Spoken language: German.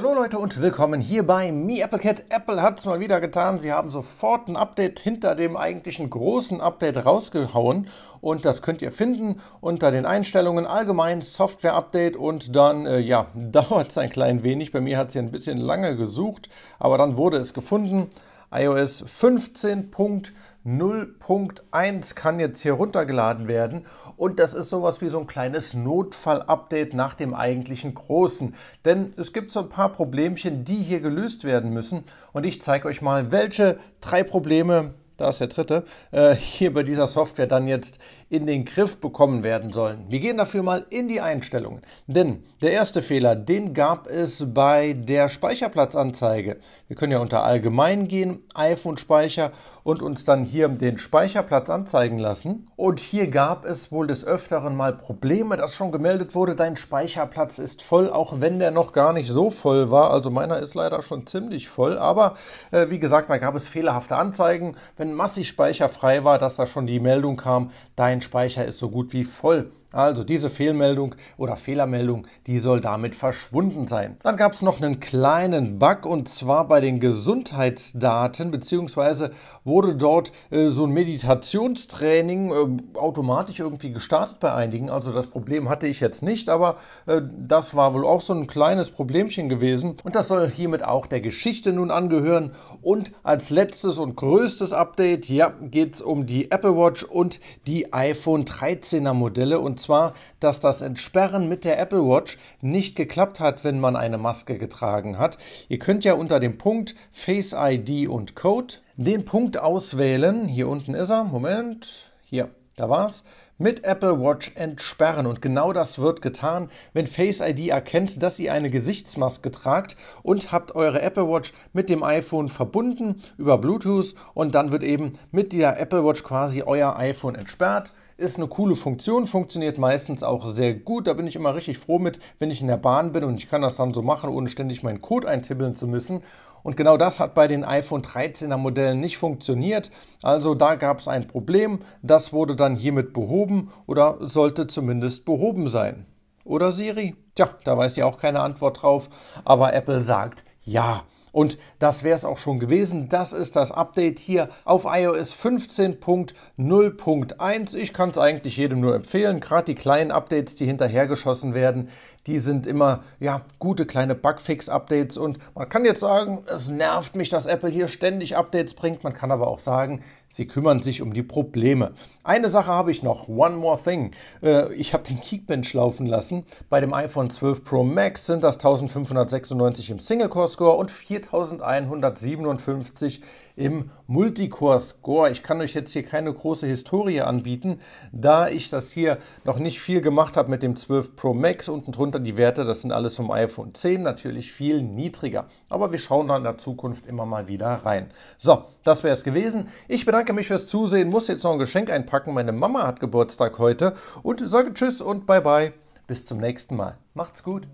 Hallo Leute und willkommen hier bei Mi AppleCat. Apple hat es mal wieder getan. Sie haben sofort ein Update hinter dem eigentlichen großen Update rausgehauen und das könnt ihr finden unter den Einstellungen allgemein Software Update und dann, äh, ja, dauert es ein klein wenig. Bei mir hat es ja ein bisschen lange gesucht, aber dann wurde es gefunden. iOS 15.0.1 kann jetzt hier runtergeladen werden und das ist sowas wie so ein kleines Notfall-Update nach dem eigentlichen großen. Denn es gibt so ein paar Problemchen, die hier gelöst werden müssen und ich zeige euch mal, welche drei Probleme da ist der dritte, äh, hier bei dieser Software dann jetzt in den Griff bekommen werden sollen. Wir gehen dafür mal in die Einstellungen. Denn der erste Fehler, den gab es bei der Speicherplatzanzeige. Wir können ja unter Allgemein gehen, iPhone-Speicher und uns dann hier den Speicherplatz anzeigen lassen. Und hier gab es wohl des Öfteren mal Probleme, dass schon gemeldet wurde, dein Speicherplatz ist voll, auch wenn der noch gar nicht so voll war. Also meiner ist leider schon ziemlich voll. Aber äh, wie gesagt, da gab es fehlerhafte Anzeigen. Wenn wenn massig Speicher frei war, dass da schon die Meldung kam, dein Speicher ist so gut wie voll. Also diese Fehlmeldung oder Fehlermeldung, die soll damit verschwunden sein. Dann gab es noch einen kleinen Bug und zwar bei den Gesundheitsdaten, beziehungsweise wurde dort äh, so ein Meditationstraining äh, automatisch irgendwie gestartet bei einigen. Also das Problem hatte ich jetzt nicht, aber äh, das war wohl auch so ein kleines Problemchen gewesen. Und das soll hiermit auch der Geschichte nun angehören. Und als letztes und größtes Update, ja, geht es um die Apple Watch und die iPhone 13er Modelle und und zwar, dass das Entsperren mit der Apple Watch nicht geklappt hat, wenn man eine Maske getragen hat. Ihr könnt ja unter dem Punkt Face ID und Code den Punkt auswählen. Hier unten ist er. Moment. Hier, da war's mit Apple Watch entsperren. Und genau das wird getan, wenn Face ID erkennt, dass ihr eine Gesichtsmaske tragt und habt eure Apple Watch mit dem iPhone verbunden über Bluetooth und dann wird eben mit der Apple Watch quasi euer iPhone entsperrt. Ist eine coole Funktion, funktioniert meistens auch sehr gut. Da bin ich immer richtig froh mit, wenn ich in der Bahn bin und ich kann das dann so machen, ohne ständig meinen Code eintippeln zu müssen. Und genau das hat bei den iPhone 13er Modellen nicht funktioniert. Also da gab es ein Problem. Das wurde dann hiermit behoben oder sollte zumindest behoben sein. Oder Siri? Tja, da weiß ja auch keine Antwort drauf. Aber Apple sagt ja. Und das wäre es auch schon gewesen. Das ist das Update hier auf iOS 15.0.1. Ich kann es eigentlich jedem nur empfehlen, gerade die kleinen Updates, die hinterhergeschossen werden, die sind immer ja, gute kleine Bugfix-Updates und man kann jetzt sagen, es nervt mich, dass Apple hier ständig Updates bringt. Man kann aber auch sagen, sie kümmern sich um die Probleme. Eine Sache habe ich noch, one more thing. Äh, ich habe den Geekbench laufen lassen. Bei dem iPhone 12 Pro Max sind das 1596 im Single-Core-Score und 4157 im Multicore-Score. Ich kann euch jetzt hier keine große Historie anbieten, da ich das hier noch nicht viel gemacht habe mit dem 12 Pro Max. Unten drunter runter. Die Werte, das sind alles vom iPhone 10 natürlich viel niedriger. Aber wir schauen da in der Zukunft immer mal wieder rein. So, das wäre es gewesen. Ich bedanke mich fürs Zusehen, muss jetzt noch ein Geschenk einpacken. Meine Mama hat Geburtstag heute und sage Tschüss und Bye Bye. Bis zum nächsten Mal. Macht's gut.